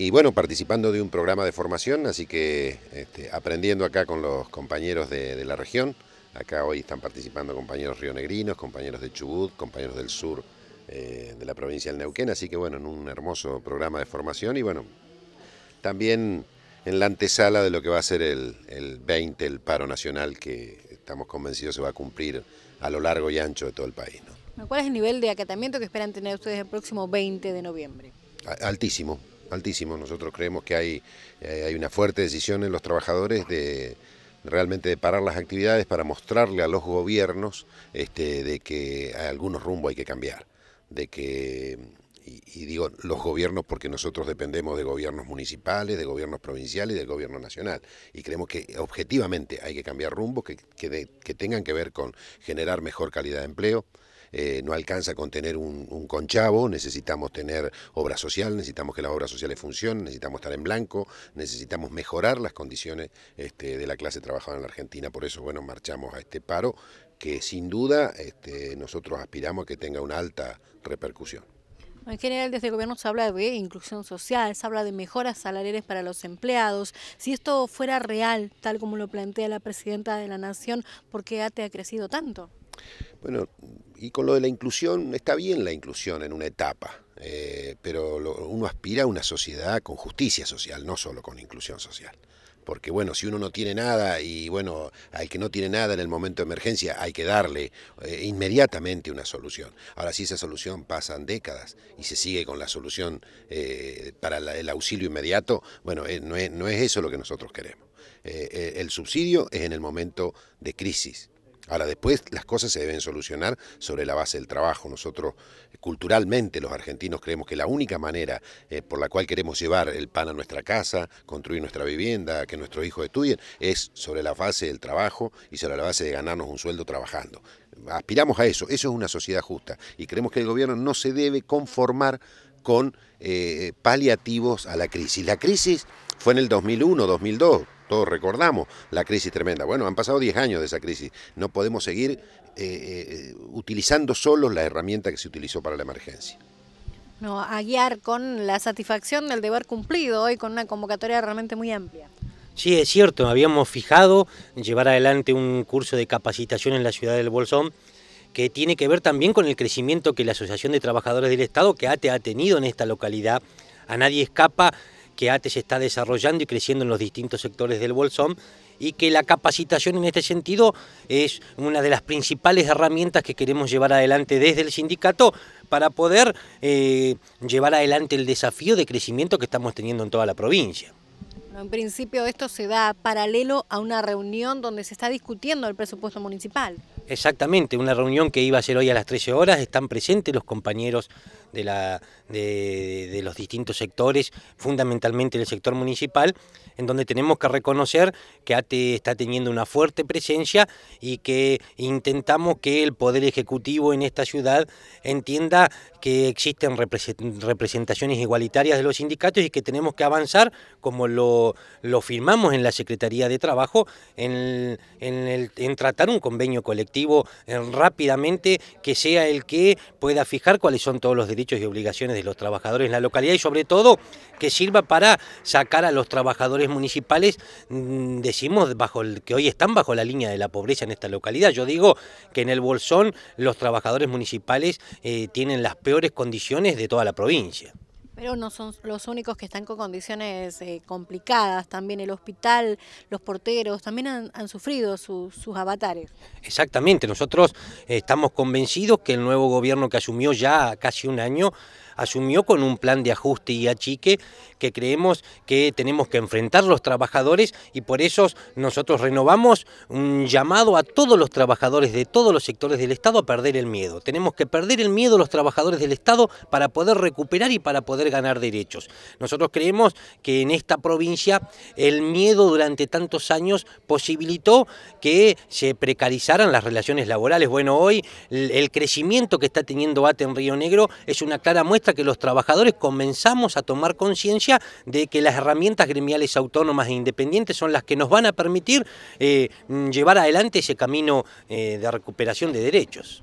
y bueno, participando de un programa de formación, así que este, aprendiendo acá con los compañeros de, la región. Acá hoy están participando compañeros rionegrinos, compañeros de Chubut, compañeros del sur eh, de la provincia del Neuquén, así que bueno, en un hermoso programa de formación y bueno, también en la antesala de lo que va a ser el, 20, el paro nacional que estamos convencidos se va a cumplir a lo largo y ancho de todo el país. ¿Cuál es el nivel de acatamiento que esperan tener ustedes el próximo 20 de noviembre? Altísimo, Altísimo, Nosotros creemos que hay, eh, hay una fuerte decisión en los trabajadores de realmente de parar las actividades para mostrarle a los gobiernos este, de que hay algunos rumbo hay que cambiar, de que y, digo los gobiernos porque nosotros dependemos de gobiernos municipales, de gobiernos provinciales y del gobierno nacional. Y creemos que objetivamente hay que cambiar rumbos que, que tengan que ver con generar mejor calidad de empleo, eh, no alcanza con tener un, conchavo, necesitamos tener obra social, necesitamos que las obras sociales funcionen, necesitamos estar en blanco, necesitamos mejorar las condiciones este, de la clase trabajadora en la Argentina, por eso, bueno, marchamos a este paro que sin duda este, nosotros aspiramos a que tenga una alta repercusión. En general, desde el gobierno se habla de inclusión social, se habla de mejoras salariales para los empleados. Si esto fuera real, tal como lo plantea la presidenta de la Nación, ¿por qué ATE ha crecido tanto? Bueno, y con lo de la inclusión, está bien la inclusión en una etapa, eh, pero uno aspira a una sociedad con justicia social, no solo con inclusión social. Porque bueno, si uno no tiene nada y bueno, al que no tiene nada en el momento de emergencia hay que darle eh, inmediatamente una solución. Ahora si esa solución pasan décadas y se sigue con la solución eh, para el auxilio inmediato, bueno, no, es, eso lo que nosotros queremos. el subsidio es en el momento de crisis Ahora, después las cosas se deben solucionar sobre la base del trabajo. Nosotros, eh, culturalmente, los argentinos creemos que la única manera eh, por la cual queremos llevar el pan a nuestra casa, construir nuestra vivienda, que nuestros hijos estudien, es sobre la base del trabajo y sobre la base de ganarnos un sueldo trabajando. Aspiramos a eso, eso es una sociedad justa y creemos que el gobierno no se debe conformar con eh, paliativos a la crisis. La crisis fue en el 2001, 2002 todos recordamos la crisis tremenda. Bueno, han pasado 10 años de esa crisis. No podemos seguir eh, eh, utilizando solo la herramienta que se utilizó para la emergencia. No, a guiar con la satisfacción del deber cumplido hoy con una convocatoria realmente muy amplia. Sí, es cierto, habíamos fijado llevar adelante un curso de capacitación en la ciudad del Bolsón que tiene que ver también con el crecimiento que la Asociación de Trabajadores del Estado, que ATE ha tenido en esta localidad. A nadie escapa que ATE se está desarrollando y creciendo en los distintos sectores del Bolsón y que la capacitación en este sentido es una de las principales herramientas que queremos llevar adelante desde el sindicato para poder eh, llevar adelante el desafío de crecimiento que estamos teniendo en toda la provincia. en principio esto se da paralelo a una reunión donde se está discutiendo el presupuesto municipal. Exactamente, una reunión que iba a ser hoy a las 13 horas, están presentes los compañeros de, la, de, los distintos sectores, fundamentalmente el sector municipal, en donde tenemos que reconocer que ATE está teniendo una fuerte presencia y que intentamos que el Poder Ejecutivo en esta ciudad entienda que existen representaciones igualitarias de los sindicatos y que tenemos que avanzar como lo, lo firmamos en la Secretaría de Trabajo en, en, tratar un convenio colectivo rápidamente que sea el que pueda fijar cuáles son todos los derechos derechos y obligaciones de los trabajadores en la localidad y sobre todo que sirva para sacar a los trabajadores municipales, mm, decimos, bajo el, que hoy están bajo la línea de la pobreza en esta localidad. Yo digo que en el Bolsón los trabajadores municipales eh, tienen las peores condiciones de toda la provincia. Pero no son los únicos que están con condiciones eh, complicadas. También el hospital, los porteros, también han, sufrido sus avatares. Exactamente, nosotros eh, estamos convencidos que el nuevo gobierno que asumió ya casi un año asumió con un plan de ajuste y achique que creemos que tenemos que enfrentar los trabajadores y por eso nosotros renovamos un llamado a todos los trabajadores de todos los sectores del Estado a perder el miedo. Tenemos que perder el miedo los trabajadores del Estado para poder recuperar y para poder ganar derechos. Nosotros creemos que en esta provincia el miedo durante tantos años posibilitó que se precarizaran las relaciones laborales. Bueno, hoy el crecimiento que está teniendo ATE en Río Negro es una clara muestra que los trabajadores comenzamos a tomar conciencia de que las herramientas gremiales autónomas e independientes son las que nos van a permitir eh, llevar adelante ese camino eh, de recuperación de derechos.